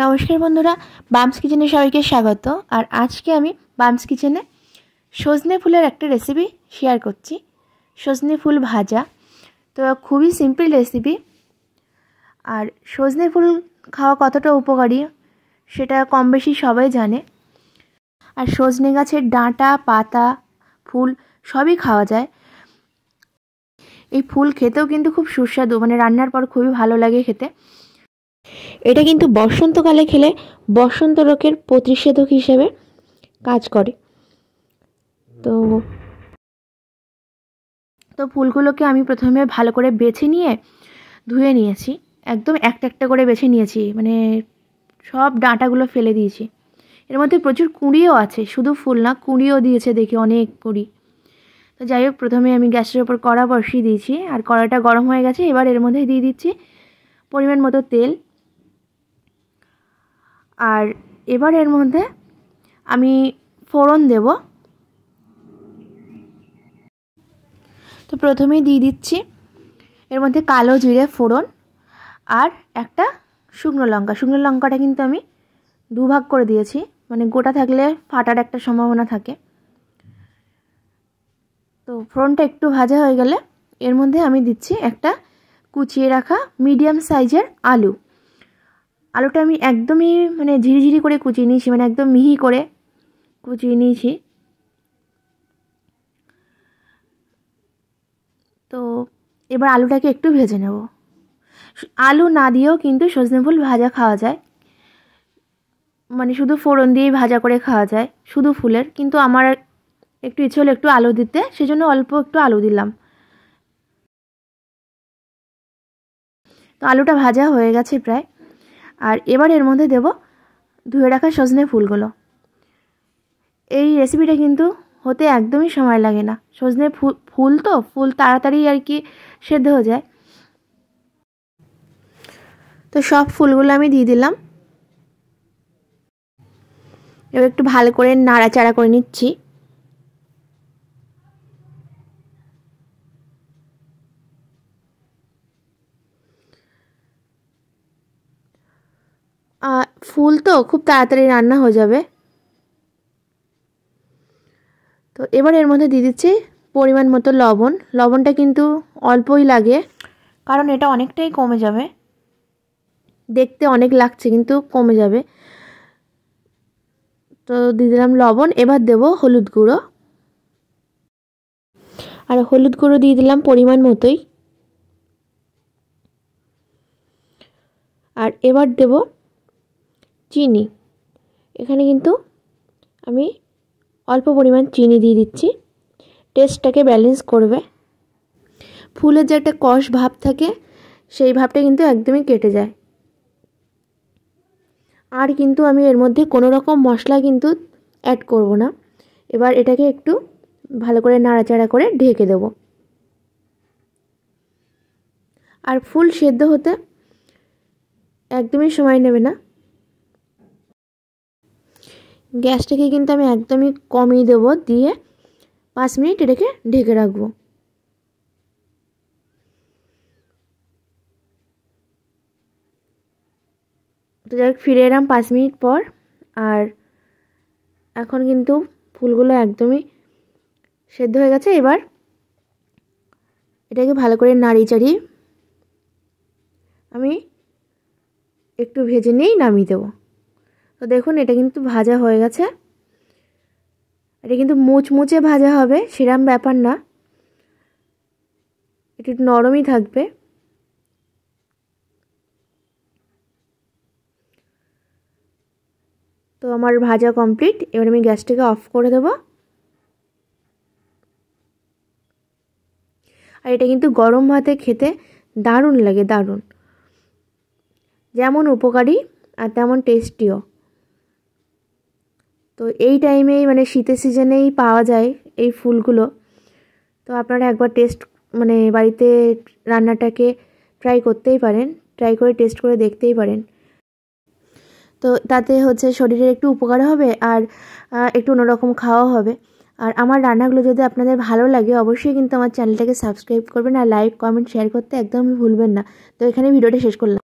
নমস্কার বন্ধুরা বামস কিচেনে সবাইকে স্বাগত আর আজকে আমি বামস কিচেনে সজনে ফুলের একটা রেসিপি শেয়ার করছি সজনে ফুল ভাজা তো খুবই সিম্পল রেসিপি আর সজনে ফুল খাওয়া কতটা উপকারী সেটা কম বেশি সবাই জানে আর সজনে গাছের ডাঁটা পাতা ফুল সবই খাওয়া যায় এই ফুল খেতেও কিন্তু খুব সুস্বাদু মানে রান্নার পর খুবই ভালো লাগে খেতে এটা কিন্তু বসন্তকালে খেলে বসন্ত রোগের প্রতিষেধক হিসেবে কাজ করে তো তো ফুলগুলোকে আমি প্রথমে ভালো করে বেছে নিয়ে ধুয়ে নিয়েছি একদম একটা একটা করে বেছে নিয়েছি মানে সব ডাঁটাগুলো ফেলে দিয়েছি এর মধ্যে প্রচুর কুঁড়িও আছে শুধু ফুল না কুঁড়িও দিয়েছে দেখি অনেক কুঁড়ি তো যাই হোক প্রথমে আমি গ্যাসের ওপর কড়া বসিয়ে দিয়েছি আর কড়াটা গরম হয়ে গেছে এবার এর মধ্যে দিয়ে দিচ্ছি পরিমাণ মতো তেল আর এবার এর মধ্যে আমি ফোড়ন দেব তো প্রথমেই দিয়ে দিচ্ছি এর মধ্যে কালো জিরে ফোড়ন আর একটা শুকনো লঙ্কা শুকনো লঙ্কাটা কিন্তু আমি দুভাগ করে দিয়েছি মানে গোটা থাকলে ফাটার একটা সম্ভাবনা থাকে তো ফোড়নটা একটু ভাজা হয়ে গেলে এর মধ্যে আমি দিচ্ছি একটা কুচিয়ে রাখা মিডিয়াম সাইজের আলু আলুটা আমি একদমই মানে ঝিরিঝিরি করে কুচিয়ে নিয়েছি মানে একদম মিহি করে কুচিয়ে নিয়েছি তো এবার আলুটাকে একটু ভেজে নেব আলু না দিয়েও কিন্তু সজনে ফুল ভাজা খাওয়া যায় মানে শুধু ফোড়ন দিয়েই ভাজা করে খাওয়া যায় শুধু ফুলের কিন্তু আমার একটু ইচ্ছে হলো একটু আলু দিতে সেজন্য অল্প একটু আলু দিলাম তো আলুটা ভাজা হয়ে গেছে প্রায় আর এবার এর মধ্যে দেব ধুয়ে রাখা সজনে ফুলগুলো এই রেসিপিটা কিন্তু হতে একদমই সময় লাগে না সজনে ফুল তো ফুল তাড়াতাড়ি আর কি সেদ্ধ হয়ে যায় তো সব ফুলগুলো আমি দিয়ে দিলাম এবার একটু ভালো করে নাড়াচাড়া করে নিচ্ছি ফুল তো খুব তাড়াতাড়ি রান্না হয়ে যাবে তো এবার এর মধ্যে দিয়ে দিচ্ছি পরিমাণ মতো লবণ লবণটা কিন্তু অল্পই লাগে কারণ এটা অনেকটাই কমে যাবে দেখতে অনেক লাগছে কিন্তু কমে যাবে তো দিয়ে দিলাম লবণ এবার দেব হলুদ গুঁড়ো আর হলুদ গুঁড়ো দিয়ে দিলাম পরিমাণ মতোই আর এবার দেব চিনি এখানে কিন্তু আমি অল্প পরিমাণ চিনি দিয়ে দিচ্ছি টেস্টটাকে ব্যালেন্স করবে ফুলের যে একটা কষ ভাব থাকে সেই ভাবটা কিন্তু একদমই কেটে যায় আর কিন্তু আমি এর মধ্যে কোনো রকম মশলা কিন্তু অ্যাড করব না এবার এটাকে একটু ভালো করে নাড়াচাড়া করে ঢেকে দেব আর ফুল সেদ্ধ হতে একদমই সময় নেবে না গ্যাসটাকে কিন্তু আমি একদমই কমিয়ে দেবো দিয়ে পাঁচ মিনিট এটাকে ঢেকে রাখবো তো যাই ফিরে এলাম পাঁচ মিনিট পর আর এখন কিন্তু ফুলগুলো একদমই সেদ্ধ হয়ে গেছে এবার এটাকে ভালো করে নাড়িয়ে চাড়িয়ে আমি একটু ভেজে নিয়েই নামিয়ে দেবো তো দেখুন এটা কিন্তু ভাজা হয়ে গেছে এটা কিন্তু মুচমুচে ভাজা হবে সেরাম ব্যাপার না একটু নরমই থাকবে তো আমার ভাজা কমপ্লিট এবার আমি গ্যাসটাকে অফ করে দেব আর এটা কিন্তু গরম ভাতে খেতে দারুণ লাগে দারুণ যেমন উপকারী আর তেমন টেস্টিও তো এই টাইমেই মানে শীতের সিজনেই পাওয়া যায় এই ফুলগুলো তো আপনারা একবার টেস্ট মানে বাড়িতে রান্নাটাকে ট্রাই করতেই পারেন ট্রাই করে টেস্ট করে দেখতেই পারেন তো তাতে হচ্ছে শরীরের একটু উপকার হবে আর একটু অন্যরকম খাওয়া হবে আর আমার রান্নাগুলো যদি আপনাদের ভালো লাগে অবশ্যই কিন্তু আমার চ্যানেলটাকে সাবস্ক্রাইব করবেন আর লাইক কমেন্ট শেয়ার করতে একদমই ভুলবেন না তো এখানে ভিডিওটা শেষ করলাম